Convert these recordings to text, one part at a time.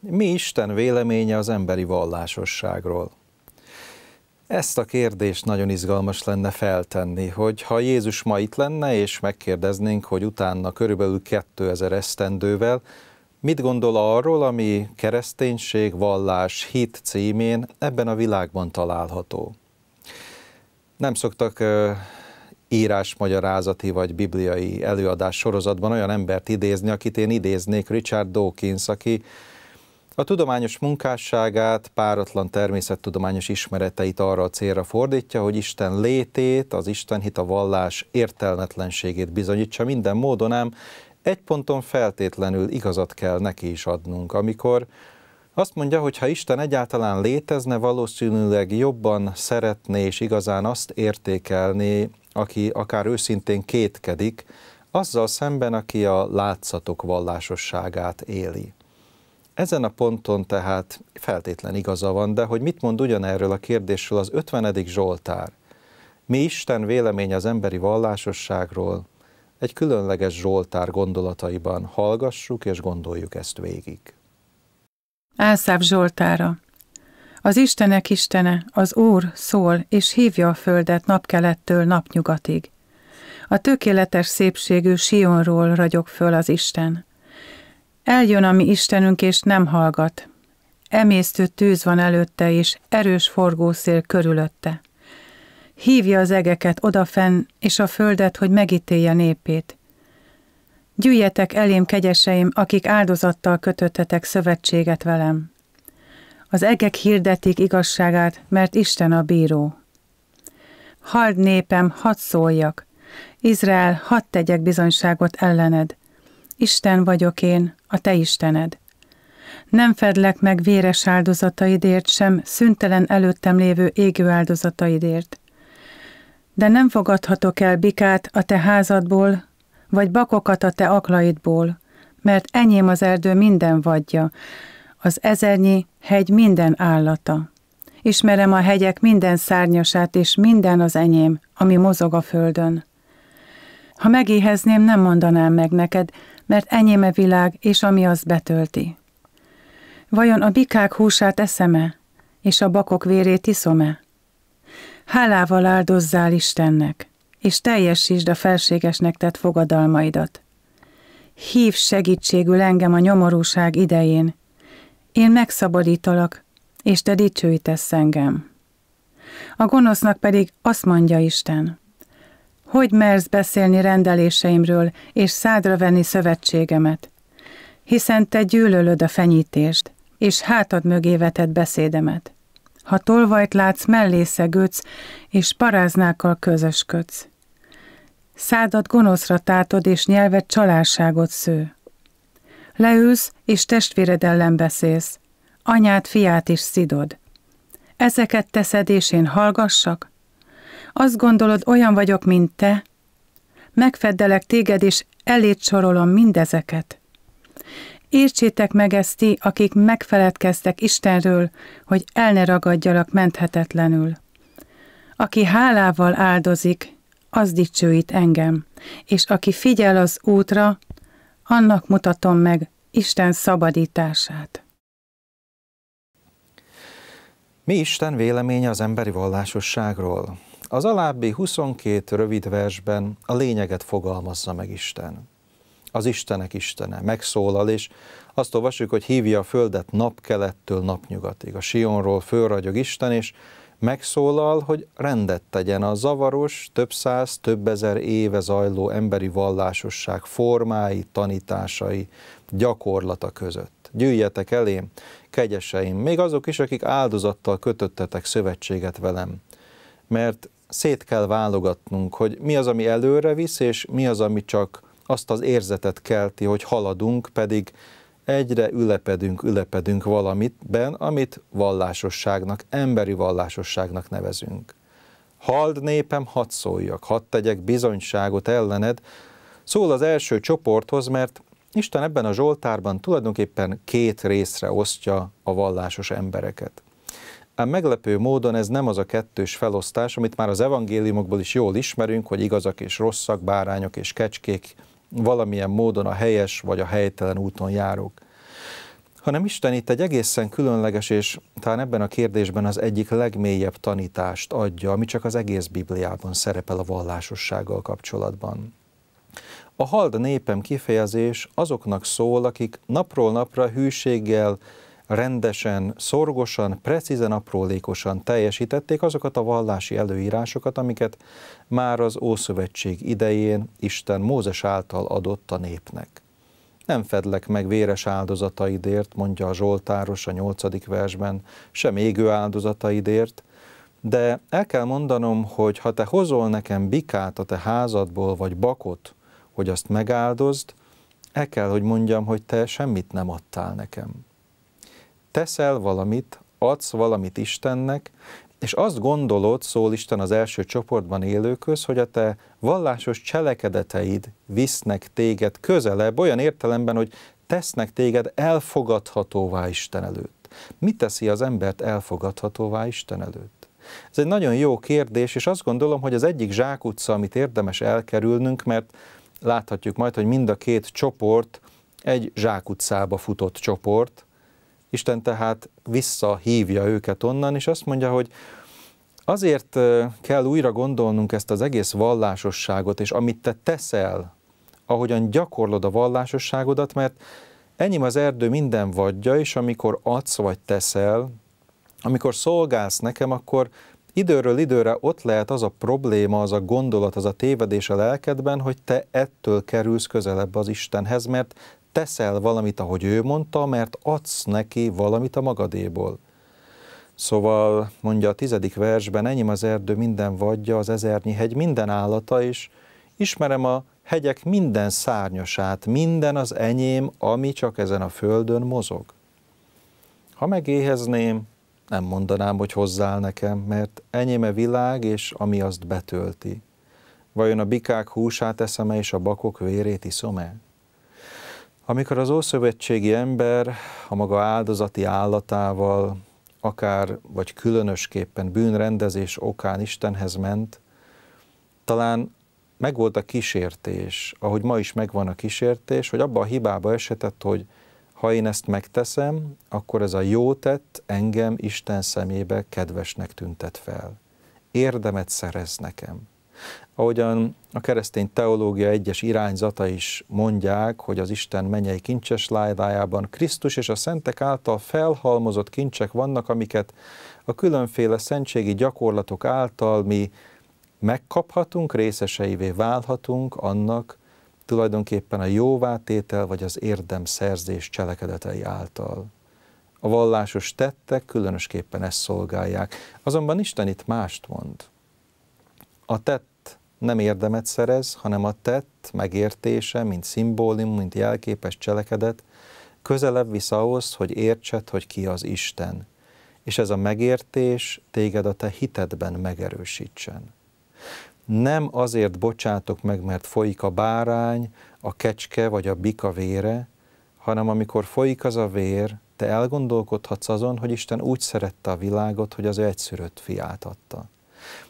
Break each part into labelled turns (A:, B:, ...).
A: Mi Isten véleménye az emberi vallásosságról? Ezt a kérdést nagyon izgalmas lenne feltenni, hogy ha Jézus ma itt lenne, és megkérdeznénk, hogy utána körülbelül 2000 esztendővel, mit gondol arról, ami kereszténység, vallás, hit címén ebben a világban található? Nem szoktak írásmagyarázati vagy bibliai előadás sorozatban olyan embert idézni, akit én idéznék, Richard Dawkins, aki a tudományos munkásságát, páratlan természettudományos ismereteit arra a célra fordítja, hogy Isten létét, az Isten hit a vallás értelmetlenségét bizonyítsa minden módon, ám egy ponton feltétlenül igazat kell neki is adnunk, amikor azt mondja, hogy ha Isten egyáltalán létezne, valószínűleg jobban szeretné és igazán azt értékelni, aki akár őszintén kétkedik, azzal szemben, aki a látszatok vallásosságát éli. Ezen a ponton tehát feltétlen igaza van, de hogy mit mond ugyanerről a kérdésről az 50. Zsoltár? Mi Isten vélemény az emberi vallásosságról? Egy különleges Zsoltár gondolataiban hallgassuk és gondoljuk ezt végig.
B: Ászáv Zsoltára Az Istenek Istene, az Úr szól és hívja a földet napkelettől napnyugatig. A tökéletes szépségű Sionról ragyog föl az Isten – Eljön a mi Istenünk, és nem hallgat. Emésztő tűz van előtte, és erős forgószél körülötte. Hívja az egeket odafenn, és a földet, hogy megítélje népét. Gyűjjetek elém, kegyeseim, akik áldozattal kötöttetek szövetséget velem. Az egek hirdetik igazságát, mert Isten a bíró. Hald népem, hadd szóljak, Izrael, hadd tegyek bizonyságot ellened. Isten vagyok én, a te Istened. Nem fedlek meg véres áldozataidért sem, szüntelen előttem lévő égő áldozataidért. De nem fogadhatok el bikát a te házadból, vagy bakokat a te aklaidból, mert enyém az erdő minden vadja, az ezernyi hegy minden állata. Ismerem a hegyek minden szárnyasát, és minden az enyém, ami mozog a földön. Ha megéhezném, nem mondanám meg neked, mert enyém a világ, és ami az betölti. Vajon a bikák húsát eszeme, és a bakok vérét iszom-e? Hálával áldozzál Istennek, és teljesítsd a felségesnek tett fogadalmaidat. Hív segítségül engem a nyomorúság idején. Én megszabadítalak, és te dicsőítesz engem. A gonosznak pedig azt mondja Isten, hogy mersz beszélni rendeléseimről, és szádra venni szövetségemet? Hiszen te gyűlölöd a fenyítést, és hátad mögé vetett beszédemet. Ha tolvajt látsz, mellé szegődsz, és paráznákkal közösködsz. Szádat gonoszra tátod, és nyelved csalárságot sző. Leülsz, és testvéred ellen beszélsz. Anyát, fiát is szidod. Ezeket teszed, és én hallgassak? Azt gondolod, olyan vagyok, mint te? Megfeddelek téged, és elét sorolom mindezeket. Értsétek meg ezt ti, akik megfeledkeztek Istenről, hogy el ne ragadjalak menthetetlenül. Aki hálával áldozik, az dicsőít engem, és aki figyel az útra, annak mutatom meg Isten szabadítását.
A: Mi Isten véleménye az emberi vallásosságról? Az alábbi 22 rövid versben a lényeget fogalmazza meg Isten. Az Istenek Istene megszólal, és azt olvasjuk, hogy hívja a földet napkelettől napnyugatig. A Sionról fölragyog Isten, és megszólal, hogy rendet tegyen a zavaros, több száz, több ezer éve zajló emberi vallásosság formái, tanításai, gyakorlata között. Gyűjjetek elém, kegyeseim, még azok is, akik áldozattal kötöttetek szövetséget velem, mert szét kell válogatnunk, hogy mi az, ami előre visz, és mi az, ami csak azt az érzetet kelti, hogy haladunk, pedig egyre ülepedünk, ülepedünk valamitben, amit vallásosságnak, emberi vallásosságnak nevezünk. Hald népem, hadd szóljak, hadd tegyek bizonyságot ellened, szól az első csoporthoz, mert Isten ebben a Zsoltárban tulajdonképpen két részre osztja a vallásos embereket. Ám meglepő módon ez nem az a kettős felosztás, amit már az evangéliumokból is jól ismerünk, hogy igazak és rosszak, bárányok és kecskék, valamilyen módon a helyes vagy a helytelen úton járók hanem Isten itt egy egészen különleges, és talán ebben a kérdésben az egyik legmélyebb tanítást adja, ami csak az egész Bibliában szerepel a vallásossággal kapcsolatban. A hald népem kifejezés azoknak szól, akik napról napra hűséggel, rendesen, szorgosan, precízen, aprólékosan teljesítették azokat a vallási előírásokat, amiket már az Ószövetség idején Isten Mózes által adott a népnek. Nem fedlek meg véres áldozataidért, mondja a Zsoltáros a nyolcadik versben, sem égő áldozataidért, de el kell mondanom, hogy ha te hozol nekem bikát a te házadból, vagy bakot, hogy azt megáldozd, el kell, hogy mondjam, hogy te semmit nem adtál nekem teszel valamit, adsz valamit Istennek, és azt gondolod, szól Isten az első csoportban élőköz, hogy a te vallásos cselekedeteid visznek téged közelebb, olyan értelemben, hogy tesznek téged elfogadhatóvá Isten előtt. Mi teszi az embert elfogadhatóvá Isten előtt? Ez egy nagyon jó kérdés, és azt gondolom, hogy az egyik zsákutca, amit érdemes elkerülnünk, mert láthatjuk majd, hogy mind a két csoport egy zsákutcába futott csoport, Isten tehát visszahívja őket onnan, és azt mondja, hogy azért kell újra gondolnunk ezt az egész vallásosságot, és amit te teszel, ahogyan gyakorlod a vallásosságodat, mert enyém az erdő minden vagyja, és amikor adsz vagy teszel, amikor szolgálsz nekem, akkor időről időre ott lehet az a probléma, az a gondolat, az a tévedés a lelkedben, hogy te ettől kerülsz közelebb az Istenhez, mert teszel valamit, ahogy ő mondta, mert adsz neki valamit a magadéból. Szóval mondja a tizedik versben, enyém az erdő minden vagyja, az ezernyi hegy minden állata is, ismerem a hegyek minden szárnyasát, minden az enyém, ami csak ezen a földön mozog. Ha megéhezném, nem mondanám, hogy hozzál nekem, mert enyéme világ, és ami azt betölti. Vajon a bikák húsát eszem és a bakok vérét iszom-e? Amikor az ószövetségi ember a maga áldozati állatával, akár vagy különösképpen bűnrendezés okán Istenhez ment, talán megvolt a kísértés, ahogy ma is megvan a kísértés, hogy abba a hibába esetett, hogy ha én ezt megteszem, akkor ez a jó tett engem Isten szemébe kedvesnek tüntet fel. Érdemet szerez nekem. Ahogyan a keresztény teológia egyes irányzata is mondják, hogy az Isten menyei kincses lájdájában Krisztus és a szentek által felhalmozott kincsek vannak, amiket a különféle szentségi gyakorlatok által mi megkaphatunk, részeseivé válhatunk annak, tulajdonképpen a jóvátétel vagy az érdem szerzés cselekedetei által. A vallásos tettek különösképpen ezt szolgálják. Azonban Isten itt mást mond a tett nem érdemet szerez, hanem a tett megértése, mint szimbólum, mint jelképes cselekedet, közelebb visz ahhoz, hogy értsed, hogy ki az Isten. És ez a megértés téged a te hitedben megerősítsen. Nem azért bocsátok meg, mert folyik a bárány, a kecske vagy a bika vére, hanem amikor folyik az a vér, te elgondolkodhatsz azon, hogy Isten úgy szerette a világot, hogy az egyszülött fiát adta.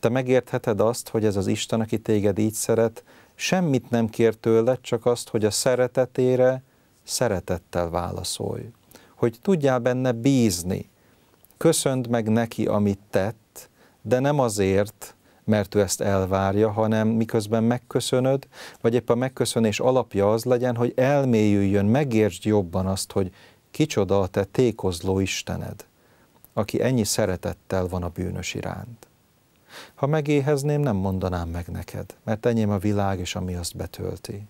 A: Te megértheted azt, hogy ez az Isten, aki téged így szeret, semmit nem kér tőled, csak azt, hogy a szeretetére szeretettel válaszolj. Hogy tudjál benne bízni. Köszönd meg neki, amit tett, de nem azért, mert ő ezt elvárja, hanem miközben megköszönöd, vagy épp a megköszönés alapja az legyen, hogy elmélyüljön, megértsd jobban azt, hogy kicsoda a te tékozló Istened, aki ennyi szeretettel van a bűnös iránt. Ha megéhezném, nem mondanám meg neked, mert enyém a világ és ami azt betölti.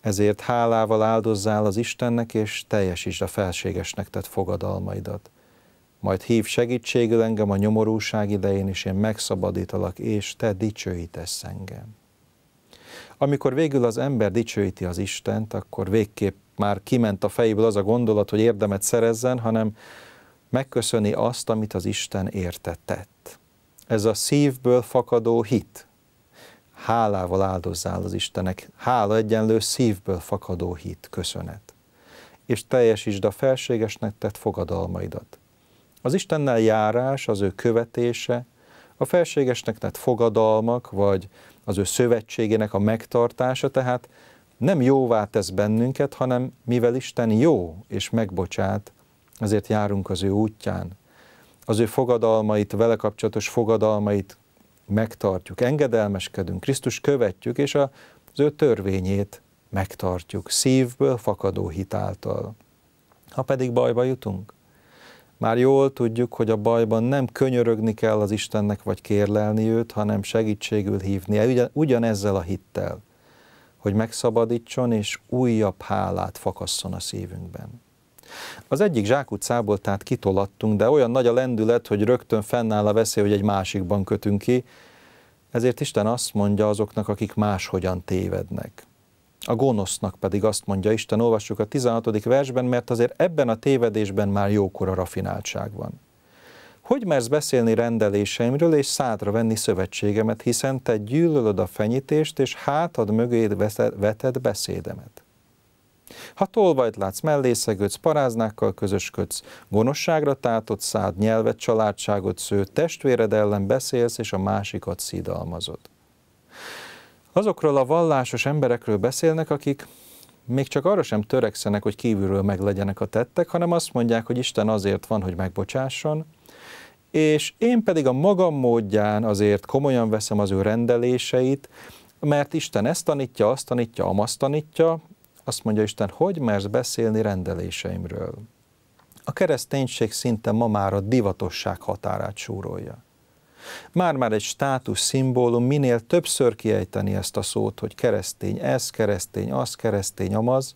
A: Ezért hálával áldozzál az Istennek, és teljesítsd a felségesnek tett fogadalmaidat. Majd hív segítségül engem a nyomorúság idején, és én megszabadítalak, és te dicsőítesz engem. Amikor végül az ember dicsőíti az Istent, akkor végképp már kiment a fejéből az a gondolat, hogy érdemet szerezzen, hanem megköszöni azt, amit az Isten érte ez a szívből fakadó hit. Hálával áldozzál az Istenek. Hála egyenlő szívből fakadó hit, köszönet. És teljesítsd a felségesnek tett fogadalmaidat. Az Istennel járás, az ő követése, a felségesnek tett fogadalmak, vagy az ő szövetségének a megtartása, tehát nem jóvá tesz bennünket, hanem mivel Isten jó és megbocsát, ezért járunk az ő útján, az ő fogadalmait, vele kapcsolatos fogadalmait megtartjuk, engedelmeskedünk, Krisztus követjük, és az ő törvényét megtartjuk, szívből fakadó hitáltal. Ha pedig bajba jutunk, már jól tudjuk, hogy a bajban nem könyörögni kell az Istennek, vagy kérlelni őt, hanem segítségül hívni, ugyan, ugyanezzel a hittel, hogy megszabadítson, és újabb hálát fakasszon a szívünkben. Az egyik zsákutcából tehát kitolattunk, de olyan nagy a lendület, hogy rögtön fennáll a veszély, hogy egy másikban kötünk ki, ezért Isten azt mondja azoknak, akik máshogyan tévednek. A gonosznak pedig azt mondja Isten, olvassuk a 16. versben, mert azért ebben a tévedésben már jókora rafináltság van. Hogy mersz beszélni rendeléseimről és szádra venni szövetségemet, hiszen te gyűlölöd a fenyítést, és hátad mögé veted beszédemet. Ha tolvajt látsz, mellészegődsz, paráznákkal közösködsz, gonoszságra tátott szád, nyelvet családságot sző, testvéred ellen beszélsz, és a másikat szidalmazod. Azokról a vallásos emberekről beszélnek, akik még csak arra sem törekszenek, hogy kívülről meg legyenek a tettek, hanem azt mondják, hogy Isten azért van, hogy megbocsásson, és én pedig a magam módján azért komolyan veszem az ő rendeléseit, mert Isten ezt tanítja, azt tanítja, amaz tanítja, azt mondja Isten, hogy mersz beszélni rendeléseimről? A kereszténység szinte ma már a divatosság határát súrolja. Már-már egy státusz szimbólum, minél többször kiejteni ezt a szót, hogy keresztény ez, keresztény az, keresztény amaz,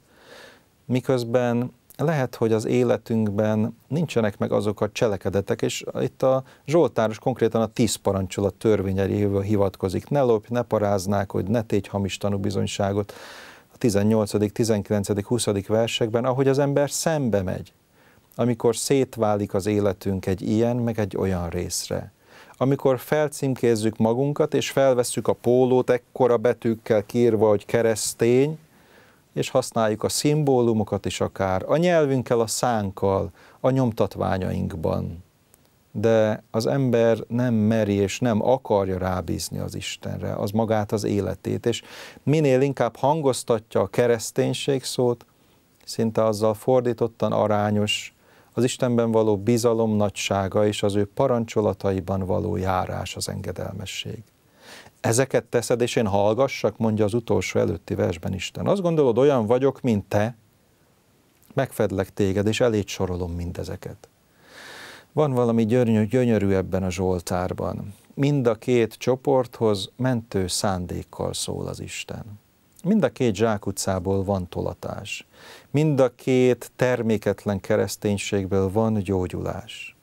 A: miközben lehet, hogy az életünkben nincsenek meg azok a cselekedetek, és itt a Zsoltáros konkrétan a tíz parancsolat törvényeire hivatkozik. Ne lopj, ne paráznák, hogy ne tégy hamis tanúbizonyságot a 18., 19., 20. versekben, ahogy az ember szembe megy, amikor szétválik az életünk egy ilyen, meg egy olyan részre. Amikor felcímkézzük magunkat, és felvesszük a pólót ekkora betűkkel kírva, hogy keresztény, és használjuk a szimbólumokat is akár, a nyelvünkkel, a szánkkal, a nyomtatványainkban de az ember nem meri és nem akarja rábízni az Istenre, az magát az életét, és minél inkább hangoztatja a kereszténység szót, szinte azzal fordítottan arányos az Istenben való bizalom nagysága és az ő parancsolataiban való járás az engedelmesség. Ezeket teszed, és én hallgassak, mondja az utolsó előtti versben Isten. Azt gondolod, olyan vagyok, mint te, megfedlek téged, és eléd sorolom mindezeket. Van valami gyönyör, gyönyörű ebben a Zsoltárban. Mind a két csoporthoz mentő szándékkal szól az Isten. Mind a két zsákutcából van tolatás. Mind a két terméketlen kereszténységből van gyógyulás.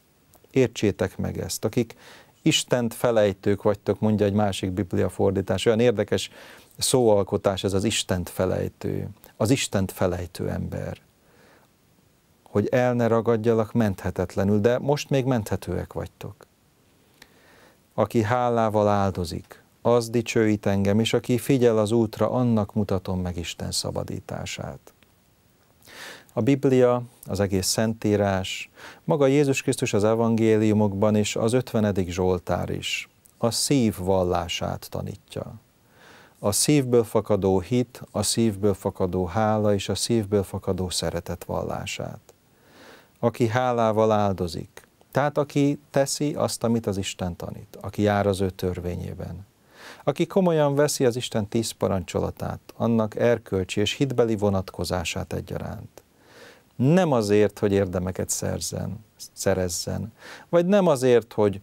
A: Értsétek meg ezt, akik Istent felejtők vagytok, mondja egy másik bibliafordítás. Olyan érdekes szóalkotás ez az Istent felejtő, az Istent felejtő ember hogy el ne ragadjalak menthetetlenül, de most még menthetőek vagytok. Aki hálával áldozik, az dicsőít engem, és aki figyel az útra, annak mutatom meg Isten szabadítását. A Biblia, az egész Szentírás, maga Jézus Krisztus az evangéliumokban és az 50. Zsoltár is a szív vallását tanítja. A szívből fakadó hit, a szívből fakadó hála és a szívből fakadó szeretet vallását aki hálával áldozik. Tehát aki teszi azt, amit az Isten tanít, aki jár az ő törvényében. Aki komolyan veszi az Isten tíz parancsolatát, annak erkölcsi és hitbeli vonatkozását egyaránt. Nem azért, hogy érdemeket szerzzen, szerezzen, vagy nem azért, hogy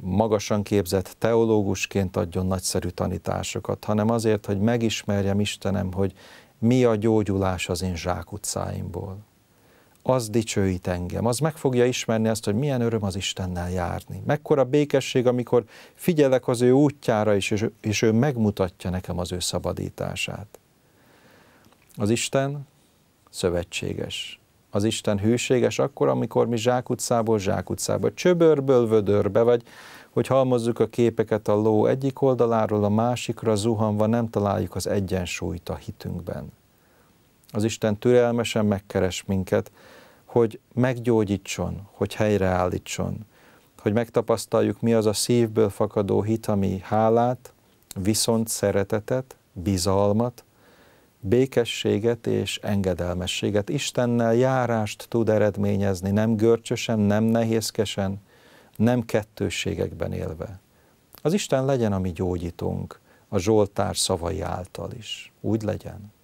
A: magasan képzett teológusként adjon nagyszerű tanításokat, hanem azért, hogy megismerjem Istenem, hogy mi a gyógyulás az én zsákutcáimból az dicsőít engem, az meg fogja ismerni azt, hogy milyen öröm az Istennel járni. Mekkora békesség, amikor figyelek az ő útjára is, és ő, és ő megmutatja nekem az ő szabadítását. Az Isten szövetséges. Az Isten hűséges akkor, amikor mi zsákutcából zsákutcába, csöbörből vödörbe, vagy hogy halmozzuk a képeket a ló egyik oldaláról a másikra zuhanva, nem találjuk az egyensúlyt a hitünkben az Isten türelmesen megkeres minket, hogy meggyógyítson, hogy helyreállítson, hogy megtapasztaljuk, mi az a szívből fakadó hit, ami hálát, viszont szeretetet, bizalmat, békességet és engedelmességet. Istennel járást tud eredményezni, nem görcsösen, nem nehézkesen, nem kettősségekben élve. Az Isten legyen a mi gyógyítónk, a Zsoltár szavai által is. Úgy legyen.